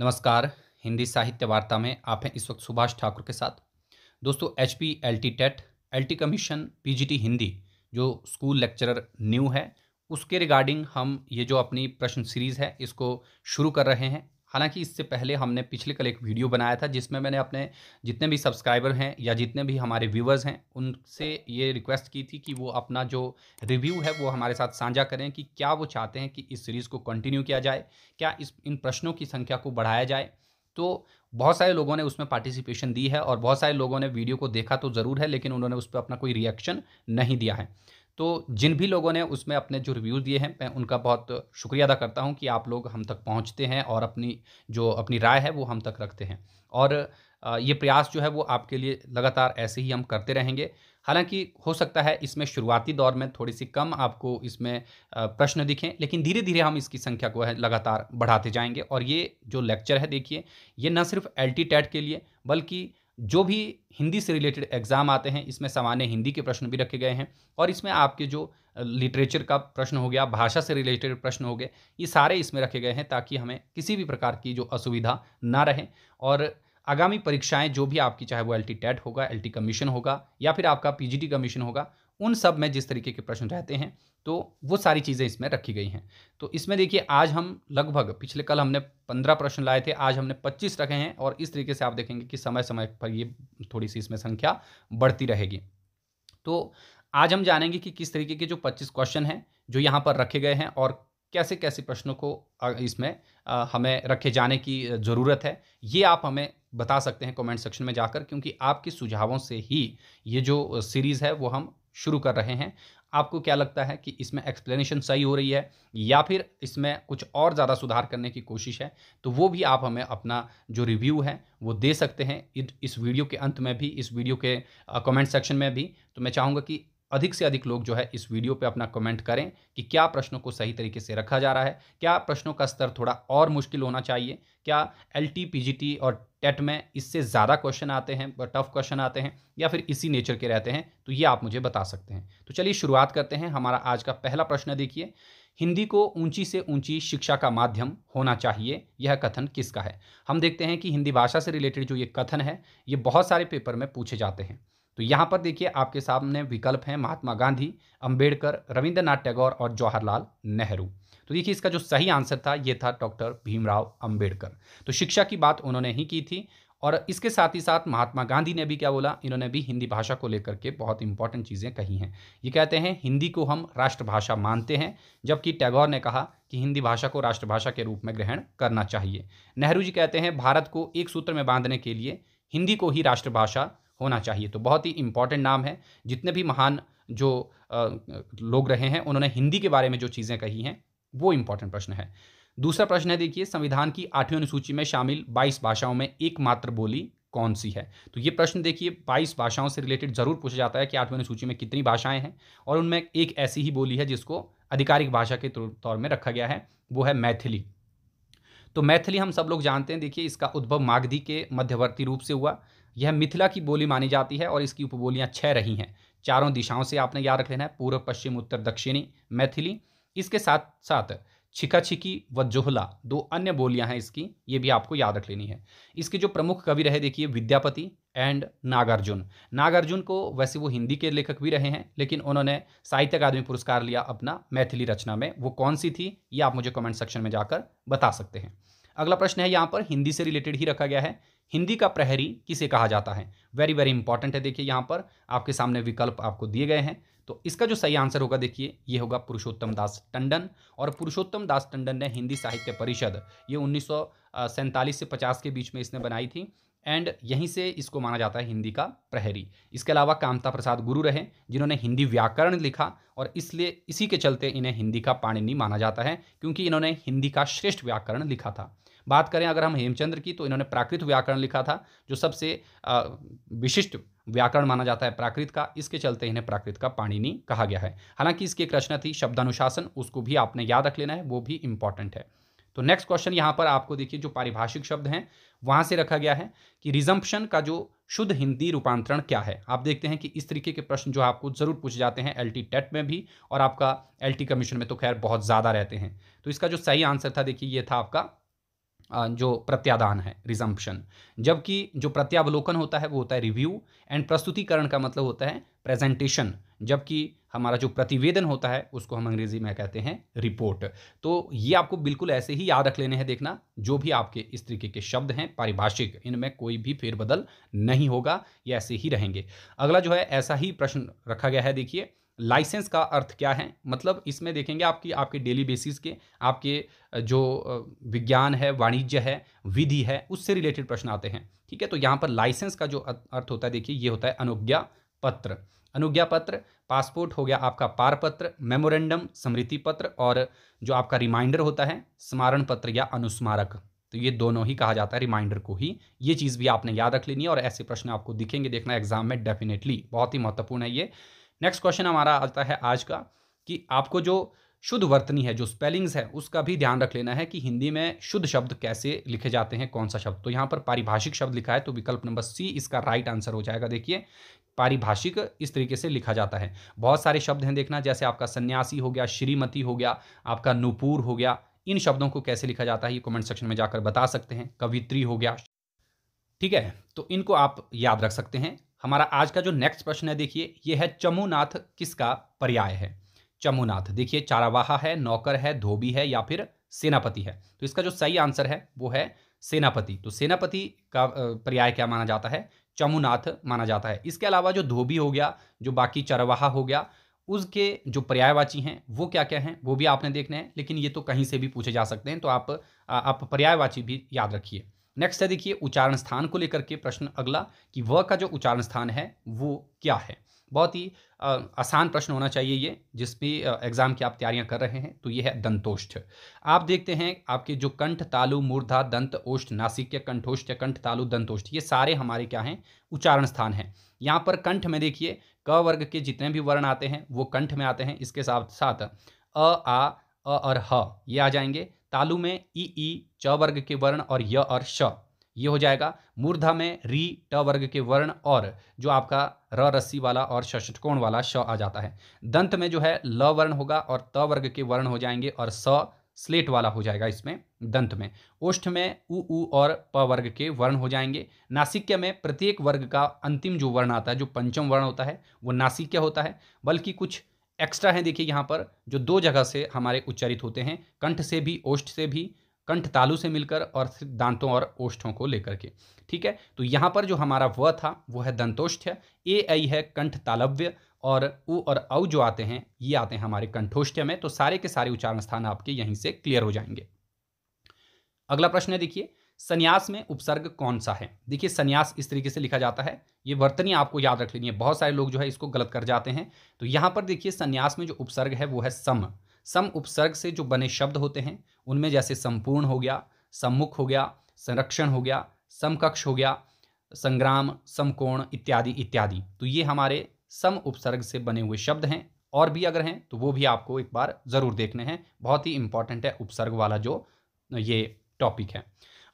नमस्कार हिंदी साहित्य वार्ता में आप हैं इस वक्त सुभाष ठाकुर के साथ दोस्तों H P L T TET L T commission P G T Hindi जो स्कूल लेक्चरर न्यू है उसके रिगार्डिंग हम ये जो अपनी प्रश्न सीरीज़ है इसको शुरू कर रहे हैं हालांकि इससे पहले हमने पिछले कल एक वीडियो बनाया था जिसमें मैंने अपने जितने भी सब्सक्राइबर हैं या जितने भी हमारे व्यूवर्स हैं उनसे ये रिक्वेस्ट की थी कि वो अपना जो रिव्यू है वो हमारे साथ साझा करें कि क्या वो चाहते हैं कि इस सीरीज़ को कंटिन्यू किया जाए क्या इस इन प्रश्नों की संख्या को बढ़ाया जाए तो बहुत सारे लोगों ने उसमें पार्टिसिपेशन दी है और बहुत सारे लोगों ने वीडियो को देखा तो ज़रूर है लेकिन उन्होंने उस पर अपना कोई रिएक्शन नहीं दिया है तो जिन भी लोगों ने उसमें अपने जो रिव्यू दिए हैं मैं उनका बहुत शुक्रिया अदा करता हूँ कि आप लोग हम तक पहुँचते हैं और अपनी जो अपनी राय है वो हम तक रखते हैं और ये प्रयास जो है वो आपके लिए लगातार ऐसे ही हम करते रहेंगे हालांकि हो सकता है इसमें शुरुआती दौर में थोड़ी सी कम आपको इसमें प्रश्न दिखें लेकिन धीरे धीरे हम इसकी संख्या को है लगातार बढ़ाते जाएंगे और ये जो लेक्चर है देखिए ये न सिर्फ एल के लिए बल्कि जो भी हिंदी से रिलेटेड एग्ज़ाम आते हैं इसमें सामान्य हिंदी के प्रश्न भी रखे गए हैं और इसमें आपके जो लिटरेचर का प्रश्न हो गया भाषा से रिलेटेड प्रश्न हो गए ये सारे इसमें रखे गए हैं ताकि हमें किसी भी प्रकार की जो असुविधा ना रहे और आगामी परीक्षाएं जो भी आपकी चाहे वो एल टी टेट होगा एल टी कमीशन होगा या फिर आपका पी जी टी कमीशन होगा उन सब में जिस तरीके के प्रश्न रहते हैं तो वो सारी चीज़ें इसमें रखी गई हैं तो इसमें देखिए आज हम लगभग पिछले कल हमने पंद्रह प्रश्न लाए थे आज हमने पच्चीस रखे हैं और इस तरीके से आप देखेंगे कि समय समय पर ये थोड़ी सी इसमें संख्या बढ़ती रहेगी तो आज हम जानेंगे कि किस तरीके के जो पच्चीस क्वेश्चन हैं जो यहाँ पर रखे गए हैं और कैसे कैसे प्रश्नों को इसमें हमें रखे जाने की ज़रूरत है ये आप हमें बता सकते हैं कमेंट सेक्शन में जाकर क्योंकि आपके सुझावों से ही ये जो सीरीज़ है वो हम शुरू कर रहे हैं आपको क्या लगता है कि इसमें एक्सप्लेनेशन सही हो रही है या फिर इसमें कुछ और ज़्यादा सुधार करने की कोशिश है तो वो भी आप हमें अपना जो रिव्यू है वो दे सकते हैं इस वीडियो के अंत में भी इस वीडियो के कमेंट सेक्शन में भी तो मैं चाहूँगा कि अधिक से अधिक लोग जो है इस वीडियो पे अपना कमेंट करें कि क्या प्रश्नों को सही तरीके से रखा जा रहा है क्या प्रश्नों का स्तर थोड़ा और मुश्किल होना चाहिए क्या एल टी और टेट e में इससे ज़्यादा क्वेश्चन आते हैं टफ क्वेश्चन आते हैं या फिर इसी नेचर के रहते हैं तो ये आप मुझे बता सकते हैं तो चलिए शुरुआत करते हैं हमारा आज का पहला प्रश्न देखिए हिंदी को ऊंची से ऊंची शिक्षा का माध्यम होना चाहिए यह कथन किसका है हम देखते हैं कि हिंदी भाषा से रिलेटेड जो ये कथन है ये बहुत सारे पेपर में पूछे जाते हैं तो यहाँ पर देखिए आपके सामने विकल्प हैं महात्मा गांधी अंबेडकर रविंद्रनाथ टैगोर और जवाहरलाल नेहरू तो देखिए इसका जो सही आंसर था ये था डॉक्टर भीमराव अंबेडकर तो शिक्षा की बात उन्होंने ही की थी और इसके साथ ही साथ महात्मा गांधी ने भी क्या बोला इन्होंने भी हिंदी भाषा को लेकर के बहुत इंपॉर्टेंट चीज़ें कही हैं ये कहते हैं हिंदी को हम राष्ट्रभाषा मानते हैं जबकि टैगोर ने कहा कि हिंदी भाषा को राष्ट्रभाषा के रूप में ग्रहण करना चाहिए नेहरू जी कहते हैं भारत को एक सूत्र में बांधने के लिए हिंदी को ही राष्ट्रभाषा होना चाहिए तो बहुत ही इम्पॉर्टेंट नाम है जितने भी महान जो लोग रहे हैं उन्होंने हिंदी के बारे में जो चीज़ें कही हैं वो इम्पॉर्टेंट प्रश्न है दूसरा प्रश्न है देखिए संविधान की आठवीं अनुसूची में शामिल 22 भाषाओं में एकमात्र बोली कौन सी है तो ये प्रश्न देखिए 22 भाषाओं से रिलेटेड जरूर पूछा जाता है कि आठवीं अनुसूची में कितनी भाषाएं हैं और उनमें एक ऐसी ही बोली है जिसको आधिकारिक भाषा के तौर में रखा गया है वो है मैथिली तो मैथिली हम सब लोग जानते हैं देखिए इसका उद्भव मागधी के मध्यवर्ती रूप से हुआ यह मिथिला की बोली मानी जाती है और इसकी उपबोलियां छह रही हैं चारों दिशाओं से आपने याद रख लेना है पूर्व पश्चिम उत्तर दक्षिणी मैथिली इसके साथ साथ छिका छिकी व जोहला दो अन्य बोलियां हैं इसकी ये भी आपको याद रख लेनी है इसके जो प्रमुख कवि रहे देखिए विद्यापति एंड नागार्जुन नागार्जुन को वैसे वो हिंदी के लेखक भी रहे हैं लेकिन उन्होंने साहित्य अकादमी पुरस्कार लिया अपना मैथिली रचना में वो कौन सी थी ये आप मुझे कमेंट सेक्शन में जाकर बता सकते हैं अगला प्रश्न है यहाँ पर हिंदी से रिलेटेड ही रखा गया है हिंदी का प्रहरी किसे कहा जाता है वेरी वेरी इंपॉर्टेंट है देखिए यहाँ पर आपके सामने विकल्प आपको दिए गए हैं तो इसका जो सही आंसर होगा देखिए ये होगा पुरुषोत्तम दास टंडन और पुरुषोत्तम दास टंडन ने हिंदी साहित्य परिषद ये उन्नीस से पचास के बीच में इसने बनाई थी एंड यहीं से इसको माना जाता है हिंदी का प्रहरी इसके अलावा कामता प्रसाद गुरु रहे जिन्होंने हिंदी व्याकरण लिखा और इसलिए इसी के चलते इन्हें हिंदी का पाणिनी माना जाता है क्योंकि इन्होंने हिंदी का श्रेष्ठ व्याकरण लिखा था बात करें अगर हम हेमचंद्र की तो इन्होंने प्राकृत व्याकरण लिखा था जो सबसे विशिष्ट व्याकरण माना जाता है प्राकृत का इसके चलते इन्हें प्राकृत का पाणिनी कहा गया है हालांकि इसकी एक रचना थी शब्दानुशासन उसको भी आपने याद रख लेना है वो भी इंपॉर्टेंट है तो नेक्स्ट क्वेश्चन यहाँ पर आपको देखिए जो पारिभाषिक शब्द हैं वहाँ से रखा गया है कि रिजम्पशन का जो शुद्ध हिंदी रूपांतरण क्या है आप देखते हैं कि इस तरीके के प्रश्न जो आपको जरूर पूछे जाते हैं एलटी टेट में भी और आपका एलटी कमीशन में तो खैर बहुत ज़्यादा रहते हैं तो इसका जो सही आंसर था देखिए ये था आपका जो प्रत्यादान है रिजम्पशन जबकि जो प्रत्यावलोकन होता है वो होता है रिव्यू एंड प्रस्तुतिकरण का मतलब होता है प्रेजेंटेशन जबकि हमारा जो प्रतिवेदन होता है उसको हम अंग्रेजी में कहते हैं रिपोर्ट तो ये आपको बिल्कुल ऐसे ही याद रख लेने हैं देखना जो भी आपके इस तरीके के शब्द हैं पारिभाषिक इनमें कोई भी फेरबदल नहीं होगा ये ऐसे ही रहेंगे अगला जो है ऐसा ही प्रश्न रखा गया है देखिए लाइसेंस का अर्थ क्या है मतलब इसमें देखेंगे आपकी आपके डेली बेसिस के आपके जो विज्ञान है वाणिज्य है विधि है उससे रिलेटेड प्रश्न आते हैं ठीक है तो यहाँ पर लाइसेंस का जो अर्थ होता है देखिए ये होता है अनुज्ञा पत्र अनुज्ञा पत्र पासपोर्ट हो गया आपका पारपत्र मेमोरेंडम स्मृति पत्र और जो आपका रिमाइंडर होता है स्मारण पत्र या अनुस्मारक तो ये दोनों ही कहा जाता है रिमाइंडर को ही ये चीज़ भी आपने याद रख लेनी है और ऐसे प्रश्न आपको दिखेंगे देखना एग्जाम में डेफिनेटली बहुत ही महत्वपूर्ण है ये नेक्स्ट क्वेश्चन हमारा आता है आज का कि आपको जो शुद्ध वर्तनी है जो स्पेलिंग्स है उसका भी ध्यान रख लेना है कि हिंदी में शुद्ध शब्द कैसे लिखे जाते हैं कौन सा शब्द तो यहाँ पर पारिभाषिक शब्द लिखा है तो विकल्प नंबर सी इसका राइट आंसर हो जाएगा देखिए पारिभाषिक इस तरीके से लिखा जाता है बहुत सारे शब्द हैं देखना जैसे आपका सन्यासी हो गया श्रीमती हो गया आपका नूपुर हो गया इन शब्दों को कैसे लिखा जाता है ये कमेंट सेक्शन में जाकर बता सकते हैं कवित्री हो गया ठीक है तो इनको आप याद रख सकते हैं हमारा आज का जो नेक्स्ट प्रश्न है देखिए ये है चमुनाथ किसका पर्याय है चमुनाथ देखिए चारावाहा है नौकर है धोबी है या फिर सेनापति है तो इसका जो सही आंसर है वो है सेनापति तो सेनापति का पर्याय क्या माना जाता है चमुनाथ माना जाता है इसके अलावा जो धोबी हो गया जो बाकी चरवाहा हो गया उसके जो पर्यायवाची हैं वो क्या क्या हैं वो भी आपने देखने हैं लेकिन ये तो कहीं से भी पूछे जा सकते हैं तो आप आप पर्यायवाची भी याद रखिए नेक्स्ट है देखिए उच्चारण स्थान को लेकर के प्रश्न अगला कि व का जो उच्चारण स्थान है वो क्या है बहुत ही आसान प्रश्न होना चाहिए ये जिस भी एग्ज़ाम की आप तैयारियां कर रहे हैं तो ये है दंतोष्ठ आप देखते हैं आपके जो कंठ तालु मूर्धा दंत ओष्ठ के कंठोष्ठ कंठ तालु दंतोष्ठ ये सारे हमारे क्या हैं उच्चारण स्थान हैं यहाँ पर कंठ में देखिए क वर्ग के जितने भी वर्ण आते हैं वो कंठ में आते हैं इसके साथ साथ अ आ अ और ह ये आ जाएंगे तालु में ई ई च वर्ग के वर्ण और य और श ये हो जाएगा मूर्धा में री ट वर्ग के वर्ण और जो आपका र रस्सी वाला और षष्टकोण वाला श आ जाता है दंत में जो है ल वर्ण होगा और त वर्ग के वर्ण हो जाएंगे और स स्लेट वाला हो जाएगा इसमें दंत में ओष्ठ में उ ऊ और प वर्ग के वर्ण हो जाएंगे नासिक्य में प्रत्येक वर्ग का अंतिम जो वर्ण आता है जो पंचम वर्ण होता है वो नासिक्य होता है बल्कि कुछ एक्स्ट्रा हैं देखिए यहाँ पर जो दो जगह से हमारे उच्चारित होते हैं कंठ से भी ओष्ठ से भी कंठ तालु से मिलकर और दांतों और ओष्ठों को लेकर के ठीक है तो यहाँ पर जो हमारा व था वो है दंतोष्ठ है ए आई है कंठ तालव्य और उ और औ जो आते हैं ये आते हैं हमारे कंठोष्ठ में तो सारे के सारे उच्चारण स्थान आपके यहीं से क्लियर हो जाएंगे अगला प्रश्न है देखिए संन्यास में उपसर्ग कौन सा है देखिए संन्यास इस तरीके से लिखा जाता है ये वर्तनी आपको याद रख लेनी है बहुत सारे लोग जो है इसको गलत कर जाते हैं तो यहाँ पर देखिए संन्यास में जो उपसर्ग है वो है सम सम उपसर्ग से जो बने शब्द होते हैं उनमें जैसे संपूर्ण हो गया सम्मुख हो गया संरक्षण हो गया समकक्ष हो गया संग्राम समकोण इत्यादि इत्यादि तो ये हमारे सम उपसर्ग से बने हुए शब्द हैं और भी अगर हैं तो वो भी आपको एक बार ज़रूर देखने हैं बहुत ही इंपॉर्टेंट है उपसर्ग वाला जो ये टॉपिक है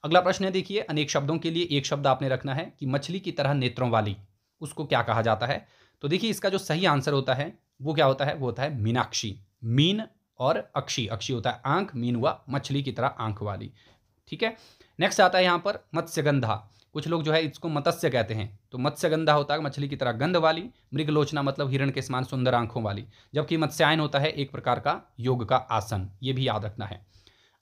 अगला प्रश्न है देखिए अनेक शब्दों के लिए एक शब्द आपने रखना है कि मछली की तरह नेत्रों वाली उसको क्या कहा जाता है तो देखिए इसका जो सही आंसर होता है वो क्या होता है वो होता है मीनाक्षी मीन और अक्षी अक्षी होता है आंख मीन हुआ मछली की तरह आंख वाली ठीक है नेक्स्ट आता है यहाँ पर मत्स्यगंधा कुछ लोग जो है इसको मत्स्य कहते हैं तो मत्स्यगंधा होता है मछली की तरह गंध वाली मृगलोचना मतलब हिरण के समान सुंदर आंखों वाली जबकि मत्स्यायन होता है एक प्रकार का योग का आसन ये भी याद रखना है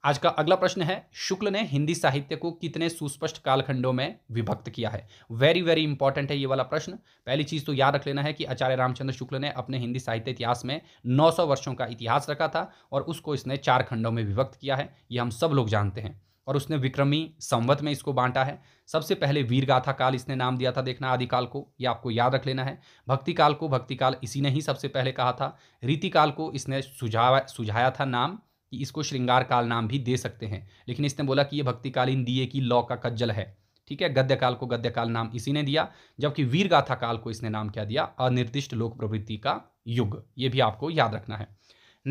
आज का अगला प्रश्न है शुक्ल ने हिंदी साहित्य को कितने सुस्पष्ट कालखंडों में विभक्त किया है वेरी वेरी इंपॉर्टेंट है ये वाला प्रश्न पहली चीज तो याद रख लेना है कि आचार्य रामचंद्र शुक्ल ने अपने हिंदी साहित्य इतिहास में 900 वर्षों का इतिहास रखा था और उसको इसने चार खंडों में विभक्त किया है ये हम सब लोग जानते हैं और उसने विक्रमी संवत में इसको बांटा है सबसे पहले वीरगाथा काल इसने नाम दिया था देखना आदिकाल को ये आपको याद रख लेना है भक्ति काल को भक्ति काल इसी ने ही सबसे पहले कहा था रीति काल को इसने सुझावा सुझाया था नाम कि इसको श्रृंगार काल नाम भी दे सकते हैं लेकिन इसने बोला कि ये भक्तिकालीन दिए की लौ का कज्जल है ठीक है गद्य काल को गद्य काल नाम इसी ने दिया जबकि वीर गाथा काल को इसने नाम क्या दिया अनिर्दिष्ट लोक प्रवृत्ति का युग ये भी आपको याद रखना है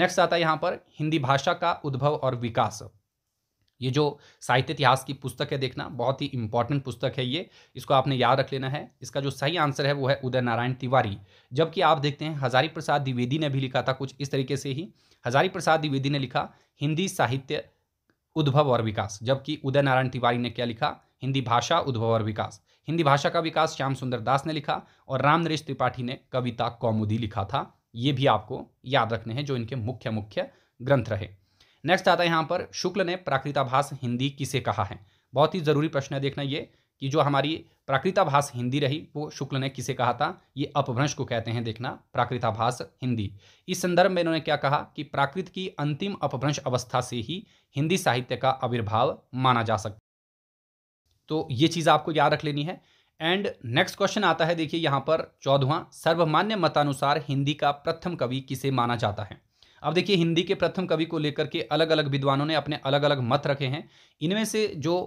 नेक्स्ट आता है यहाँ पर हिंदी भाषा का उद्भव और विकास ये जो साहित्य इतिहास की पुस्तक है देखना बहुत ही इंपॉर्टेंट पुस्तक है ये इसको आपने याद रख लेना है इसका जो सही आंसर है वो है उदय नारायण तिवारी जबकि आप देखते हैं हजारी प्रसाद द्विवेदी ने भी लिखा था कुछ इस तरीके से ही हजारी प्रसाद द्विवेदी ने लिखा हिंदी साहित्य उद्भव और विकास जबकि उदय नारायण तिवारी ने क्या लिखा हिंदी भाषा उद्भव और विकास हिंदी भाषा का विकास श्याम सुंदर दास ने लिखा और राम नरेश त्रिपाठी ने कविता कौमुदी लिखा था ये भी आपको याद रखने हैं जो इनके मुख्य मुख्य ग्रंथ रहे नेक्स्ट आता है यहाँ पर शुक्ल ने प्राकृताभास हिंदी किसे कहा है बहुत ही ज़रूरी प्रश्न है देखना ये कि जो हमारी प्राकृताभास हिंदी रही वो शुक्ल ने किसे कहा था ये अपभ्रंश को कहते हैं देखना प्राकृताभास हिंदी इस संदर्भ में इन्होंने क्या कहा कि प्राकृत की अंतिम अपभ्रंश अवस्था से ही हिंदी साहित्य का आविर्भाव माना जा सकता तो ये चीज़ आपको याद रख लेनी है एंड नेक्स्ट क्वेश्चन आता है देखिए यहाँ पर चौदवा सर्वमान्य मतानुसार हिंदी का प्रथम कवि किसे माना जाता है अब देखिए हिंदी के प्रथम कवि को लेकर के अलग अलग विद्वानों ने अपने अलग अलग मत रखे हैं इनमें से जो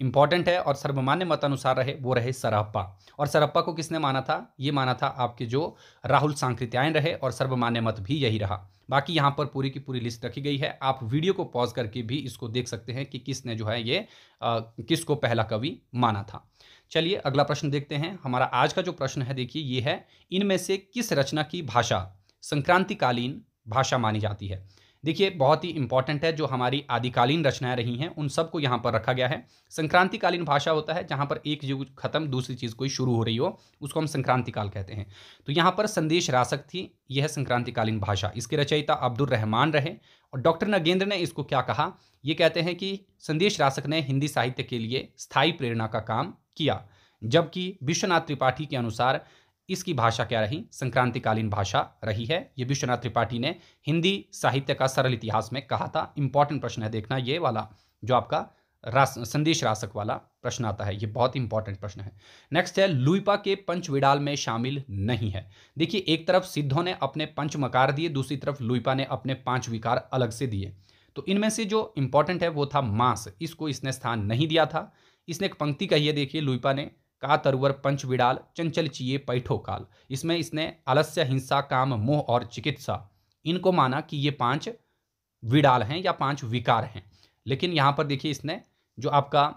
इम्पॉर्टेंट है और सर्वमान्य मत अनुसार रहे वो रहे सरप्पा और सरप्पा को किसने माना था ये माना था आपके जो राहुल सांकृत्यायन रहे और सर्वमान्य मत भी यही रहा बाकी यहाँ पर पूरी की पूरी लिस्ट रखी गई है आप वीडियो को पॉज करके भी इसको देख सकते हैं कि किसने जो है ये आ, किसको पहला कवि माना था चलिए अगला प्रश्न देखते हैं हमारा आज का जो प्रश्न है देखिए ये है इनमें से किस रचना की भाषा संक्रांतिकालीन भाषा मानी जाती है देखिए बहुत ही इंपॉर्टेंट है जो हमारी आदिकालीन रचनाएं रही हैं उन सबको यहाँ पर रखा गया है संक्रांतिकालीन भाषा होता है जहाँ पर एक युग खत्म दूसरी चीज़ कोई शुरू हो रही हो उसको हम संक्रांति काल कहते हैं तो यहाँ पर संदेश रासक थी यह संक्रांतिकालीन भाषा इसके रचयिता अब्दुल रहमान रहे और डॉक्टर नगेंद्र ने इसको क्या कहा ये कहते हैं कि संदेश रासक ने हिंदी साहित्य के लिए स्थायी प्रेरणा का काम किया जबकि विश्वनाथ त्रिपाठी के अनुसार इसकी भाषा क्या रही संक्रांतिकालीन भाषा रही है ये विश्वनाथ त्रिपाठी ने हिंदी साहित्य का सरल इतिहास में कहा था इंपॉर्टेंट प्रश्न है देखना ये वाला जो आपका रास संदेश रासक वाला प्रश्न आता है ये बहुत इंपॉर्टेंट प्रश्न है नेक्स्ट है लुइपा के पंचविडाल में शामिल नहीं है देखिए एक तरफ सिद्धों ने अपने पंच मकार दिए दूसरी तरफ लुइपा ने अपने पांच विकार अलग से दिए तो इनमें से जो इंपॉर्टेंट है वो था मांस इसको इसने स्थान नहीं दिया था इसने एक पंक्ति कही है देखिए लुईपा ने का तरुवर पंच विड़ाल चंचल चिये पैठो काल इसमें इसने आलस्य हिंसा काम मोह और चिकित्सा इनको माना कि ये पांच विड़ाल हैं या पांच विकार हैं लेकिन यहाँ पर देखिए इसने जो आपका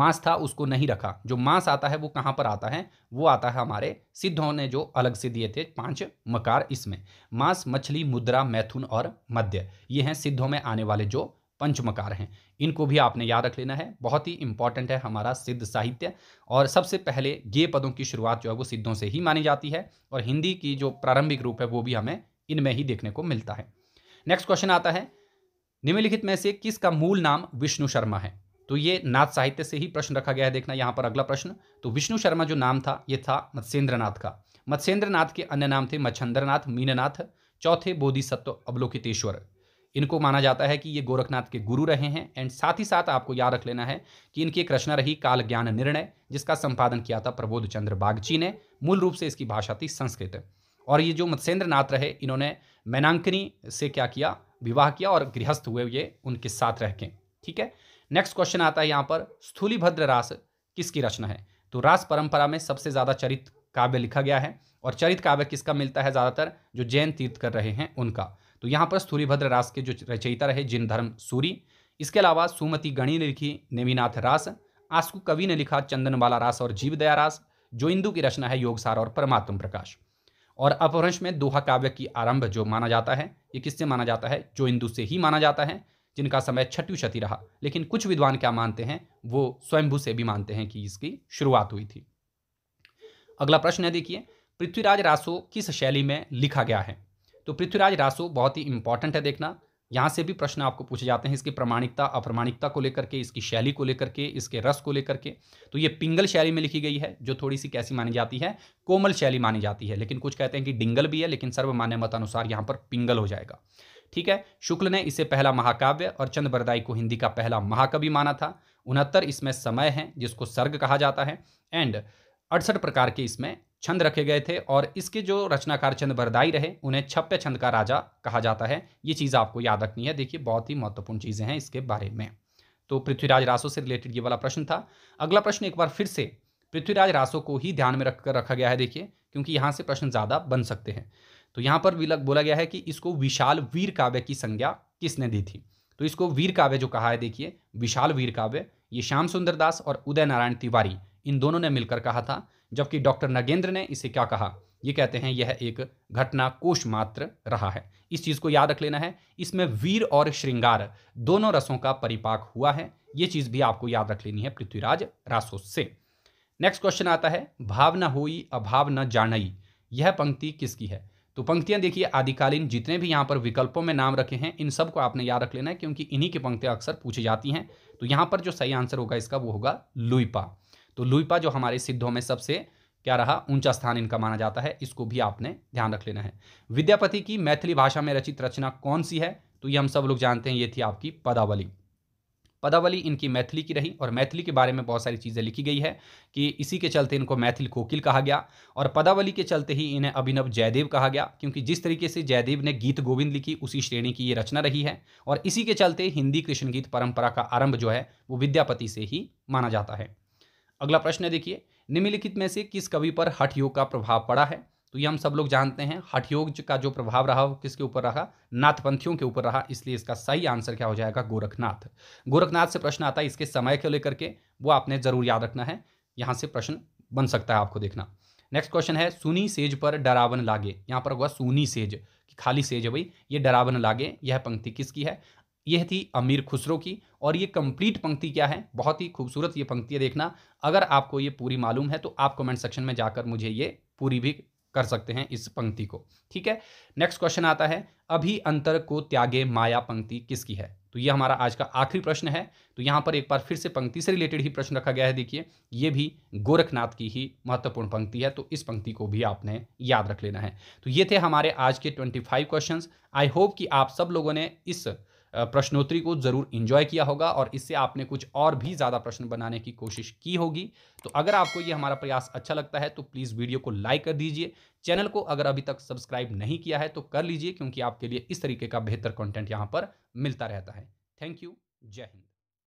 मांस था उसको नहीं रखा जो मांस आता है वो कहाँ पर आता है वो आता है हमारे सिद्धों ने जो अलग से दिए थे पांच मकार इसमें मांस मछली मुद्रा मैथुन और मध्य ये हैं सिद्धों में आने वाले जो पंचमकार हैं इनको भी आपने याद रख लेना है बहुत ही इंपॉर्टेंट है हमारा सिद्ध साहित्य और सबसे पहले गे पदों की शुरुआत जो है वो सिद्धों से ही मानी जाती है और हिंदी की जो प्रारंभिक रूप है वो भी हमें इनमें ही देखने को मिलता है नेक्स्ट क्वेश्चन आता है निम्नलिखित में से किसका मूल नाम विष्णु शर्मा है तो ये नाथ साहित्य से ही प्रश्न रखा गया है देखना यहाँ पर अगला प्रश्न तो विष्णु शर्मा जो नाम था ये था मत्स्येंद्रनाथ का मत्स्येंद्रनाथ के अन्य नाम थे मच्छंद्रनाथ मीननाथ चौथे बोधिसत्व अवलोकितेश्वर इनको माना जाता है कि ये गोरखनाथ के गुरु रहे हैं एंड साथ ही साथ आपको याद रख लेना है कि इनकी एक रचना रही काल ज्ञान निर्णय जिसका संपादन किया था प्रबोध चंद्र बागची ने मूल रूप से इसकी भाषा थी संस्कृत और ये जो मत्स्येंद्र नाथ रहे इन्होंने मैनांकनी से क्या किया विवाह किया और गृहस्थ हुए ये उनके साथ रह के ठीक है नेक्स्ट क्वेश्चन आता है यहाँ पर स्थूलीभद्र रास किसकी रचना है तो रास परंपरा में सबसे ज़्यादा चरित काव्य लिखा गया है और चरित काव्य किसका मिलता है ज़्यादातर जो जैन तीर्थ कर रहे हैं उनका तो यहाँ पर सूर्यभद्र रास के जो रचयिता रहे जिन धर्म सूरी इसके अलावा सुमति गणी ने लिखी नेमिनाथ रास आसकु कवि ने लिखा चंदनवाला रास और जीव दया रास जो इंदु की रचना है योगसार और परमात्म प्रकाश और अपभ्रंश में दोहा काव्य की आरंभ जो माना जाता है ये किससे माना जाता है जो इंदु से ही माना जाता है जिनका समय छठी क्षति रहा लेकिन कुछ विद्वान क्या मानते हैं वो स्वयंभू से भी मानते हैं कि इसकी शुरुआत हुई थी अगला प्रश्न है देखिए पृथ्वीराज रासो किस शैली में लिखा गया है तो पृथ्वीराज रासो बहुत ही इंपॉर्टेंट है देखना यहाँ से भी प्रश्न आपको पूछे जाते हैं इसकी प्रमाणिकता अप्रमाणिकता को लेकर के इसकी शैली को लेकर के इसके रस को लेकर के तो ये पिंगल शैली में लिखी गई है जो थोड़ी सी कैसी मानी जाती है कोमल शैली मानी जाती है लेकिन कुछ कहते हैं कि डिंगल भी है लेकिन सर्वमान्य मतानुसार यहाँ पर पिंगल हो जाएगा ठीक है शुक्ल ने इसे पहला महाकाव्य और चंद बरदाई को हिंदी का पहला महाकवि माना था उनहत्तर इसमें समय है जिसको सर्ग कहा जाता है एंड अड़सठ प्रकार के इसमें छंद रखे गए थे और इसके जो रचनाकार छंद बरदाई रहे उन्हें छप्पे छंद का राजा कहा जाता है ये चीज़ आपको याद रखनी है देखिए बहुत ही महत्वपूर्ण चीज़ें हैं इसके बारे में तो पृथ्वीराज रासो से रिलेटेड ये वाला प्रश्न था अगला प्रश्न एक बार फिर से पृथ्वीराज रासो को ही ध्यान में रखकर रखा गया है देखिए क्योंकि यहाँ से प्रश्न ज़्यादा बन सकते हैं तो यहाँ पर विलक बोला गया है कि इसको विशाल वीर काव्य की संज्ञा किसने दी थी तो इसको वीर काव्य जो कहा है देखिए विशाल वीर काव्य ये श्याम सुंदर दास और उदय नारायण तिवारी इन दोनों ने मिलकर कहा था जबकि डॉक्टर नगेंद्र ने इसे क्या कहा ये कहते हैं यह एक घटना कोश मात्र रहा है इस चीज़ को याद रख लेना है इसमें वीर और श्रृंगार दोनों रसों का परिपाक हुआ है ये चीज़ भी आपको याद रख लेनी है पृथ्वीराज रासो से नेक्स्ट क्वेश्चन आता है भाव न हुई अभाव न जानई यह पंक्ति किसकी है तो पंक्तियां देखिए आदिकालीन जितने भी यहाँ पर विकल्पों में नाम रखे हैं इन सबको आपने याद रख लेना है क्योंकि इन्हीं की पंक्तियां अक्सर पूछी जाती हैं तो यहाँ पर जो सही आंसर होगा इसका वो होगा लुईपा तो लुईपा जो हमारे सिद्धों में सबसे क्या रहा ऊंचा स्थान इनका माना जाता है इसको भी आपने ध्यान रख लेना है विद्यापति की मैथिली भाषा में रचित रचना कौन सी है तो ये हम सब लोग जानते हैं ये थी आपकी पदावली पदावली इनकी मैथिली की रही और मैथिली के बारे में बहुत सारी चीज़ें लिखी गई है कि इसी के चलते इनको मैथिल कोकिल कहा गया और पदावली के चलते ही इन्हें अभिनव जयदेव कहा गया क्योंकि जिस तरीके से जयदेव ने गीत गोविंद लिखी उसी श्रेणी की ये रचना रही है और इसी के चलते हिंदी कृष्ण गीत परंपरा का आरंभ जो है वो विद्यापति से ही माना जाता है अगला प्रश्न देखिए निम्नलिखित में से किस कवि पर हठ योग का प्रभाव पड़ा है तो ये हम सब लोग जानते हैं हठ योग का जो प्रभाव रहा वो किसके ऊपर रहा नाथपंथियों के ऊपर रहा इसलिए इसका सही आंसर क्या हो जाएगा गोरखनाथ गोरखनाथ से प्रश्न आता है इसके समय को लेकर के वो आपने जरूर याद रखना है यहाँ से प्रश्न बन सकता है आपको देखना नेक्स्ट क्वेश्चन है सुनी सेज पर डरावन लागे यहाँ पर होगा सुनी सेज खाली सेज है भाई ये डरावन लागे यह पंक्ति किसकी है यह थी अमीर खुसरो की और ये कंप्लीट पंक्ति क्या है बहुत ही खूबसूरत ये पंक्ति है देखना अगर आपको ये पूरी मालूम है तो आप कमेंट सेक्शन में जाकर मुझे ये पूरी भी कर सकते हैं इस पंक्ति को ठीक है नेक्स्ट क्वेश्चन आता है अभी अंतर को त्यागे माया पंक्ति किसकी है तो ये हमारा आज का आखिरी प्रश्न है तो यहाँ पर एक बार फिर से पंक्ति से रिलेटेड ही प्रश्न रखा गया है देखिए ये भी गोरखनाथ की ही महत्वपूर्ण पंक्ति है तो इस पंक्ति को भी आपने याद रख लेना है तो ये थे हमारे आज के twenty five question I hope कि आप सब लोगों ने इस प्रश्नोत्तरी को ज़रूर इंजॉय किया होगा और इससे आपने कुछ और भी ज़्यादा प्रश्न बनाने की कोशिश की होगी तो अगर आपको ये हमारा प्रयास अच्छा लगता है तो प्लीज़ वीडियो को लाइक कर दीजिए चैनल को अगर अभी तक सब्सक्राइब नहीं किया है तो कर लीजिए क्योंकि आपके लिए इस तरीके का बेहतर कॉन्टेंट यहाँ पर मिलता रहता है थैंक यू जय हिंद